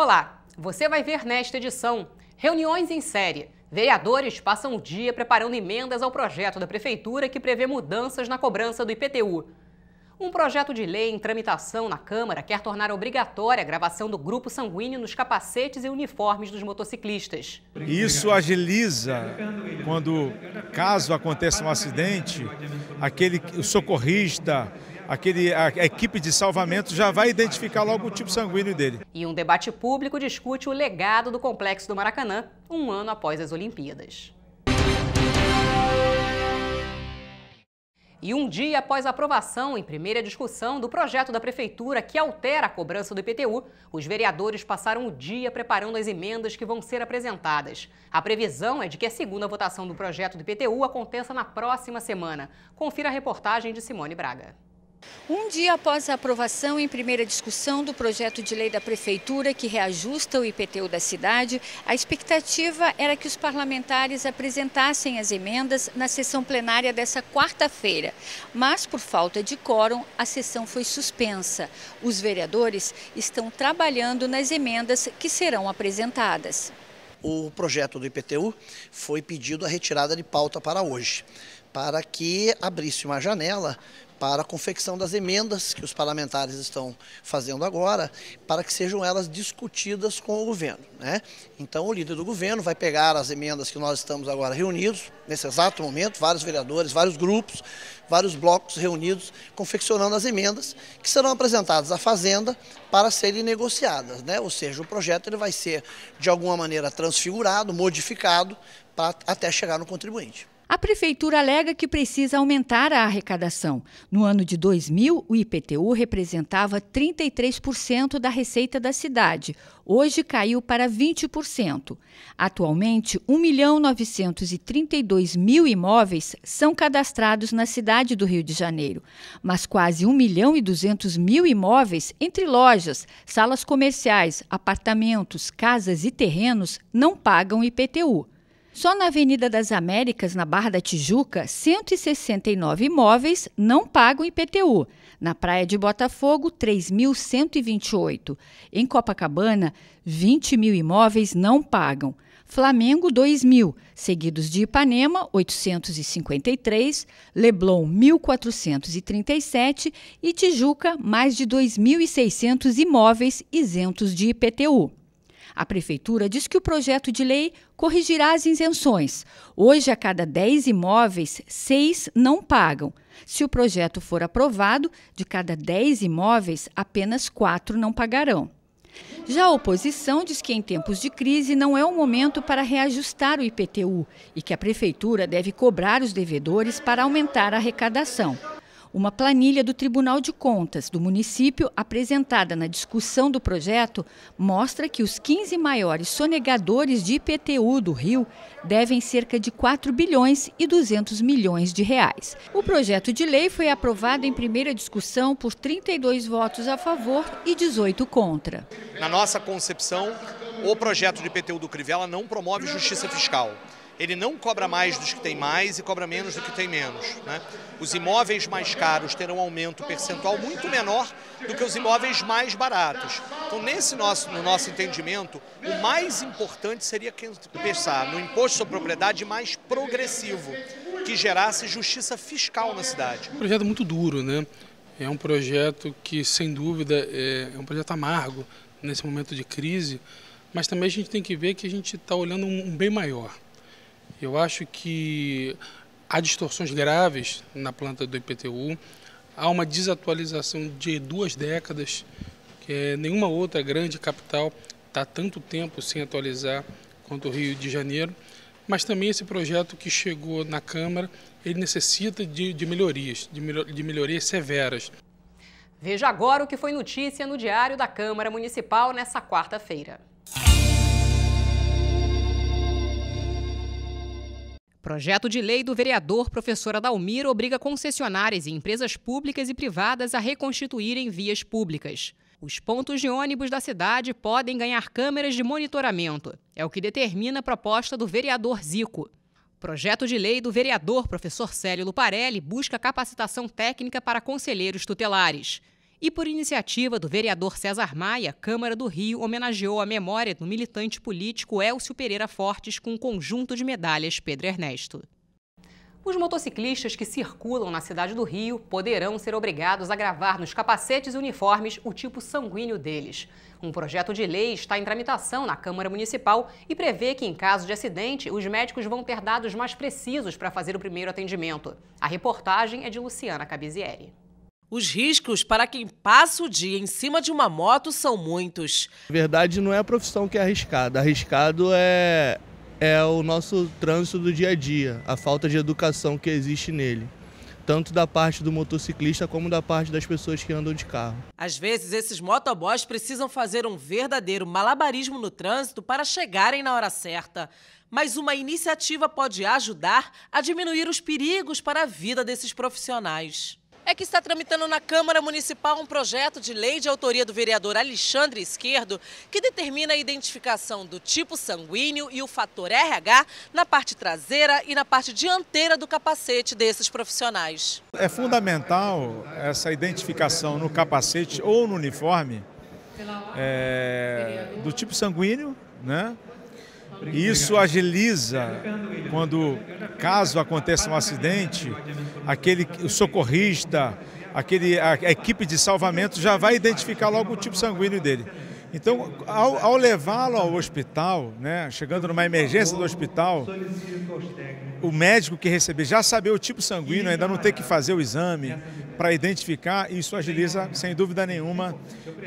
Olá, você vai ver nesta edição reuniões em série. Vereadores passam o dia preparando emendas ao projeto da Prefeitura que prevê mudanças na cobrança do IPTU. Um projeto de lei em tramitação na Câmara quer tornar obrigatória a gravação do grupo sanguíneo nos capacetes e uniformes dos motociclistas. Isso agiliza quando, caso aconteça um acidente, aquele socorrista, aquele, a, a equipe de salvamento já vai identificar logo o tipo sanguíneo dele. E um debate público discute o legado do complexo do Maracanã um ano após as Olimpíadas. E um dia após a aprovação em primeira discussão do projeto da Prefeitura que altera a cobrança do IPTU, os vereadores passaram o dia preparando as emendas que vão ser apresentadas. A previsão é de que a segunda votação do projeto do IPTU aconteça na próxima semana. Confira a reportagem de Simone Braga. Um dia após a aprovação em primeira discussão do projeto de lei da Prefeitura que reajusta o IPTU da cidade, a expectativa era que os parlamentares apresentassem as emendas na sessão plenária dessa quarta-feira. Mas, por falta de quórum, a sessão foi suspensa. Os vereadores estão trabalhando nas emendas que serão apresentadas. O projeto do IPTU foi pedido a retirada de pauta para hoje, para que abrisse uma janela para a confecção das emendas que os parlamentares estão fazendo agora, para que sejam elas discutidas com o governo. Né? Então, o líder do governo vai pegar as emendas que nós estamos agora reunidos, nesse exato momento, vários vereadores, vários grupos, vários blocos reunidos, confeccionando as emendas que serão apresentadas à Fazenda para serem negociadas. Né? Ou seja, o projeto ele vai ser, de alguma maneira, transfigurado, modificado, pra, até chegar no contribuinte. A prefeitura alega que precisa aumentar a arrecadação. No ano de 2000, o IPTU representava 33% da receita da cidade. Hoje caiu para 20%. Atualmente, 1.932.000 imóveis são cadastrados na cidade do Rio de Janeiro, mas quase 1 milhão e 200 mil imóveis entre lojas, salas comerciais, apartamentos, casas e terrenos não pagam IPTU. Só na Avenida das Américas, na Barra da Tijuca, 169 imóveis não pagam IPTU. Na Praia de Botafogo, 3.128. Em Copacabana, 20 mil imóveis não pagam. Flamengo 2.000, seguidos de Ipanema 853, Leblon 1.437 e Tijuca mais de 2.600 imóveis isentos de IPTU. A Prefeitura diz que o projeto de lei corrigirá as isenções. Hoje, a cada 10 imóveis, 6 não pagam. Se o projeto for aprovado, de cada 10 imóveis, apenas 4 não pagarão. Já a oposição diz que em tempos de crise não é o momento para reajustar o IPTU e que a prefeitura deve cobrar os devedores para aumentar a arrecadação. Uma planilha do Tribunal de Contas do município, apresentada na discussão do projeto, mostra que os 15 maiores sonegadores de IPTU do Rio devem cerca de 4 bilhões e 200 milhões de reais. O projeto de lei foi aprovado em primeira discussão por 32 votos a favor e 18 contra. Na nossa concepção, o projeto de IPTU do Crivella não promove justiça fiscal ele não cobra mais dos que tem mais e cobra menos do que tem menos. Né? Os imóveis mais caros terão um aumento percentual muito menor do que os imóveis mais baratos. Então, nesse nosso, no nosso entendimento, o mais importante seria pensar no imposto sobre propriedade mais progressivo, que gerasse justiça fiscal na cidade. Um projeto muito duro, né? É um projeto que, sem dúvida, é, é um projeto amargo nesse momento de crise, mas também a gente tem que ver que a gente está olhando um bem maior. Eu acho que há distorções graves na planta do IPTU, há uma desatualização de duas décadas, que é nenhuma outra grande capital está tanto tempo sem atualizar quanto o Rio de Janeiro, mas também esse projeto que chegou na Câmara, ele necessita de, de melhorias, de, de melhorias severas. Veja agora o que foi notícia no Diário da Câmara Municipal nessa quarta-feira. Projeto de lei do vereador professor Adalmir obriga concessionárias e empresas públicas e privadas a reconstituírem vias públicas. Os pontos de ônibus da cidade podem ganhar câmeras de monitoramento. É o que determina a proposta do vereador Zico. Projeto de lei do vereador professor Célio Luparelli busca capacitação técnica para conselheiros tutelares. E por iniciativa do vereador César Maia, Câmara do Rio homenageou a memória do militante político Elcio Pereira Fortes com um conjunto de medalhas Pedro Ernesto. Os motociclistas que circulam na cidade do Rio poderão ser obrigados a gravar nos capacetes e uniformes o tipo sanguíneo deles. Um projeto de lei está em tramitação na Câmara Municipal e prevê que, em caso de acidente, os médicos vão ter dados mais precisos para fazer o primeiro atendimento. A reportagem é de Luciana Cabizieri. Os riscos para quem passa o dia em cima de uma moto são muitos. Na verdade, não é a profissão que é arriscada. Arriscado é, é o nosso trânsito do dia a dia, a falta de educação que existe nele. Tanto da parte do motociclista como da parte das pessoas que andam de carro. Às vezes, esses motoboys precisam fazer um verdadeiro malabarismo no trânsito para chegarem na hora certa. Mas uma iniciativa pode ajudar a diminuir os perigos para a vida desses profissionais é que está tramitando na Câmara Municipal um projeto de lei de autoria do vereador Alexandre Esquerdo que determina a identificação do tipo sanguíneo e o fator RH na parte traseira e na parte dianteira do capacete desses profissionais. É fundamental essa identificação no capacete ou no uniforme é, do tipo sanguíneo, né? Isso agiliza quando, caso aconteça um acidente, aquele o socorrista, aquele, a, a equipe de salvamento já vai identificar logo o tipo sanguíneo dele. Então, ao, ao levá-lo ao hospital, né, chegando numa emergência do hospital, o médico que receber já saber o tipo sanguíneo, ainda não ter que fazer o exame para identificar, isso agiliza sem dúvida nenhuma,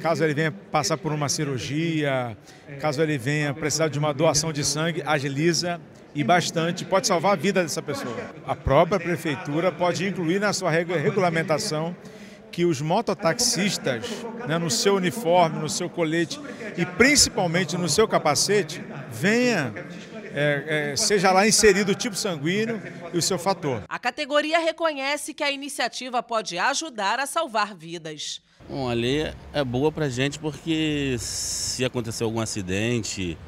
caso ele venha passar por uma cirurgia, caso ele venha precisar de uma doação de sangue, agiliza e bastante, pode salvar a vida dessa pessoa. A própria prefeitura pode incluir na sua regulamentação que os mototaxistas, né, no seu uniforme, no seu colete e principalmente no seu capacete, venha é, é, seja lá inserido o tipo sanguíneo e o seu fator. A categoria reconhece que a iniciativa pode ajudar a salvar vidas. Bom, a lei é boa para gente porque se acontecer algum acidente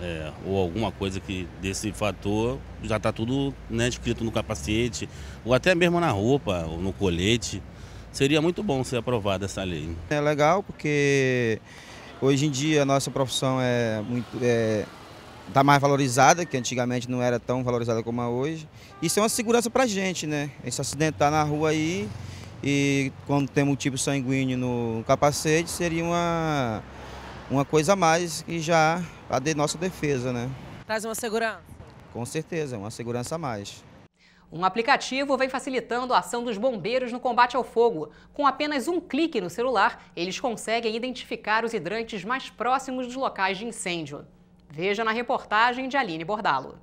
é, ou alguma coisa que desse fator, já está tudo né, escrito no capacete ou até mesmo na roupa ou no colete seria muito bom ser aprovada essa lei. É legal porque hoje em dia a nossa profissão é muito. É está mais valorizada, que antigamente não era tão valorizada como é hoje. Isso é uma segurança para né? a gente, né? se acidentar na rua aí e quando temos um tipo sanguíneo no capacete seria uma, uma coisa a mais que já a de nossa defesa, né? Traz uma segurança? Com certeza, uma segurança a mais. Um aplicativo vem facilitando a ação dos bombeiros no combate ao fogo. Com apenas um clique no celular, eles conseguem identificar os hidrantes mais próximos dos locais de incêndio. Veja na reportagem de Aline Bordalo.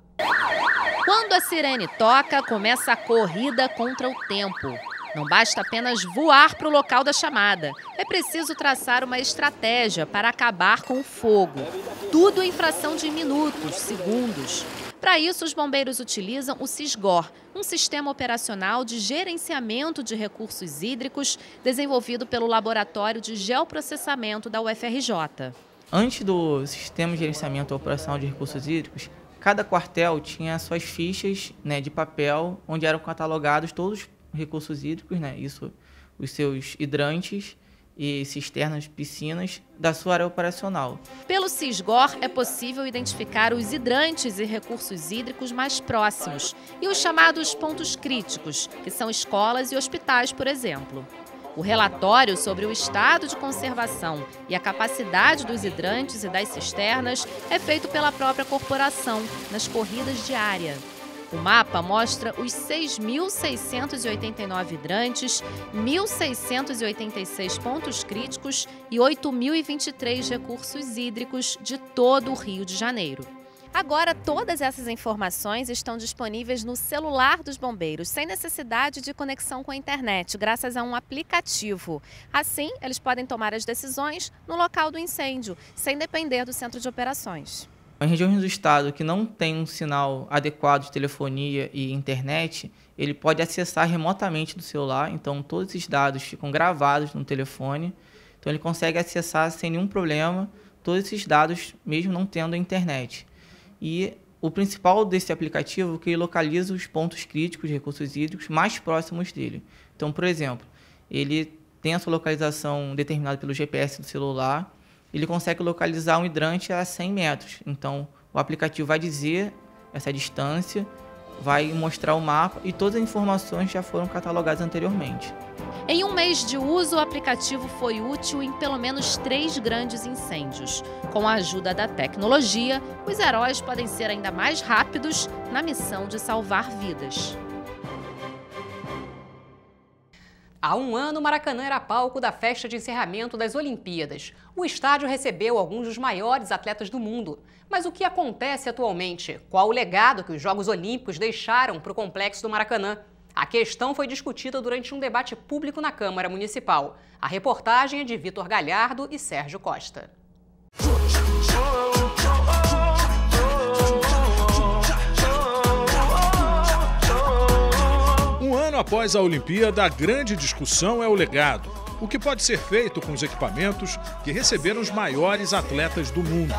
Quando a sirene toca, começa a corrida contra o tempo. Não basta apenas voar para o local da chamada. É preciso traçar uma estratégia para acabar com o fogo. Tudo em fração de minutos, segundos. Para isso, os bombeiros utilizam o SISGOR, um sistema operacional de gerenciamento de recursos hídricos desenvolvido pelo Laboratório de Geoprocessamento da UFRJ. Antes do sistema de gerenciamento operacional de recursos hídricos, cada quartel tinha suas fichas né, de papel onde eram catalogados todos os recursos hídricos, né, isso, os seus hidrantes, e cisternas, piscinas da sua área operacional. Pelo Cisgor, é possível identificar os hidrantes e recursos hídricos mais próximos e os chamados pontos críticos, que são escolas e hospitais, por exemplo. O relatório sobre o estado de conservação e a capacidade dos hidrantes e das cisternas é feito pela própria corporação, nas corridas diárias. O mapa mostra os 6.689 hidrantes, 1.686 pontos críticos e 8.023 recursos hídricos de todo o Rio de Janeiro. Agora, todas essas informações estão disponíveis no celular dos bombeiros, sem necessidade de conexão com a internet, graças a um aplicativo. Assim, eles podem tomar as decisões no local do incêndio, sem depender do centro de operações. Em regiões do estado que não tem um sinal adequado de telefonia e internet, ele pode acessar remotamente do celular, então todos esses dados ficam gravados no telefone, então ele consegue acessar sem nenhum problema todos esses dados, mesmo não tendo a internet. E o principal desse aplicativo é que ele localiza os pontos críticos de recursos hídricos mais próximos dele. Então, por exemplo, ele tem a sua localização determinada pelo GPS do celular, ele consegue localizar um hidrante a 100 metros. Então, o aplicativo vai dizer essa distância, vai mostrar o mapa e todas as informações já foram catalogadas anteriormente. Em um mês de uso, o aplicativo foi útil em pelo menos três grandes incêndios. Com a ajuda da tecnologia, os heróis podem ser ainda mais rápidos na missão de salvar vidas. Há um ano, Maracanã era palco da festa de encerramento das Olimpíadas. O estádio recebeu alguns dos maiores atletas do mundo. Mas o que acontece atualmente? Qual o legado que os Jogos Olímpicos deixaram para o complexo do Maracanã? A questão foi discutida durante um debate público na Câmara Municipal. A reportagem é de Vitor Galhardo e Sérgio Costa. após a Olimpíada, a grande discussão é o legado. O que pode ser feito com os equipamentos que receberam os maiores atletas do mundo.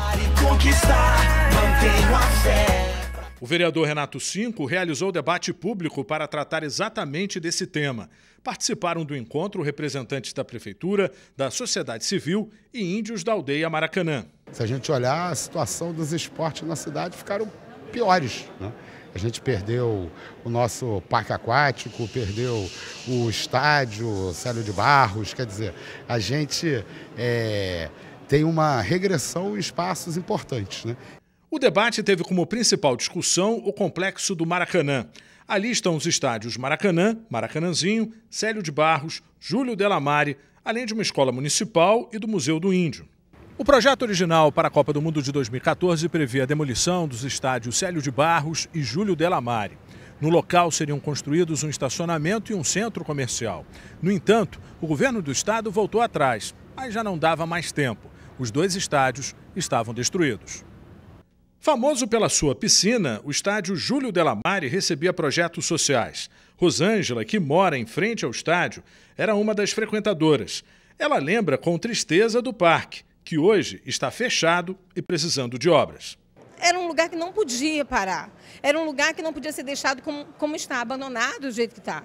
O vereador Renato Cinco realizou debate público para tratar exatamente desse tema. Participaram do encontro representantes da Prefeitura, da sociedade civil e índios da aldeia Maracanã. Se a gente olhar, a situação dos esportes na cidade ficaram piores. Né? A gente perdeu o nosso parque aquático, perdeu o estádio Célio de Barros. Quer dizer, a gente é, tem uma regressão em espaços importantes. Né? O debate teve como principal discussão o complexo do Maracanã. Ali estão os estádios Maracanã, Maracanãzinho, Célio de Barros, Júlio Delamare, além de uma escola municipal e do Museu do Índio. O projeto original para a Copa do Mundo de 2014 prevê a demolição dos estádios Célio de Barros e Júlio Delamare. No local seriam construídos um estacionamento e um centro comercial. No entanto, o governo do estado voltou atrás, mas já não dava mais tempo. Os dois estádios estavam destruídos. Famoso pela sua piscina, o estádio Júlio Delamare recebia projetos sociais. Rosângela, que mora em frente ao estádio, era uma das frequentadoras. Ela lembra com tristeza do parque que hoje está fechado e precisando de obras. Era um lugar que não podia parar, era um lugar que não podia ser deixado como, como está, abandonado do jeito que está.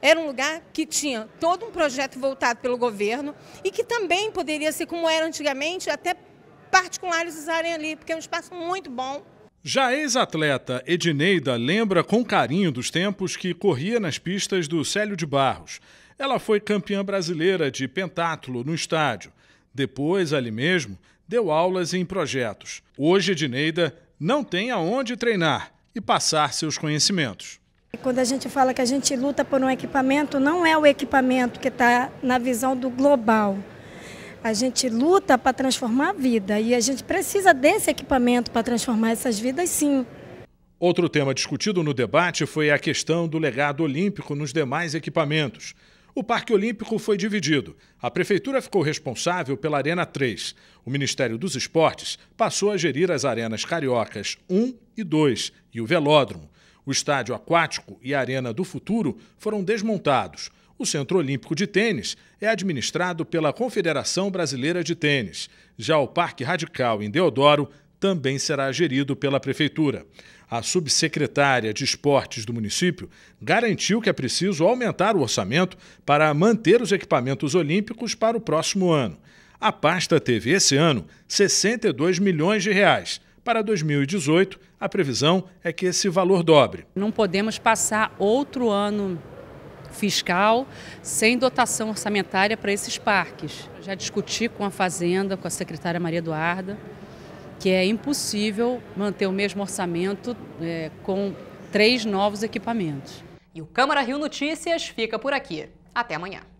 Era um lugar que tinha todo um projeto voltado pelo governo e que também poderia ser como era antigamente, até particulares usarem ali, porque é um espaço muito bom. Já ex-atleta Edineida lembra com carinho dos tempos que corria nas pistas do Célio de Barros. Ela foi campeã brasileira de pentátulo no estádio depois, ali mesmo, deu aulas em projetos. Hoje, Edneida não tem aonde treinar e passar seus conhecimentos. Quando a gente fala que a gente luta por um equipamento, não é o equipamento que está na visão do global. A gente luta para transformar a vida e a gente precisa desse equipamento para transformar essas vidas, sim. Outro tema discutido no debate foi a questão do legado olímpico nos demais equipamentos. O Parque Olímpico foi dividido. A Prefeitura ficou responsável pela Arena 3. O Ministério dos Esportes passou a gerir as arenas cariocas 1 e 2 e o velódromo. O estádio aquático e a Arena do Futuro foram desmontados. O Centro Olímpico de Tênis é administrado pela Confederação Brasileira de Tênis. Já o Parque Radical em Deodoro também será gerido pela Prefeitura. A subsecretária de Esportes do município garantiu que é preciso aumentar o orçamento para manter os equipamentos olímpicos para o próximo ano. A pasta teve esse ano 62 milhões de reais. Para 2018, a previsão é que esse valor dobre. Não podemos passar outro ano fiscal sem dotação orçamentária para esses parques. Já discuti com a Fazenda, com a secretária Maria Eduarda que é impossível manter o mesmo orçamento é, com três novos equipamentos. E o Câmara Rio Notícias fica por aqui. Até amanhã.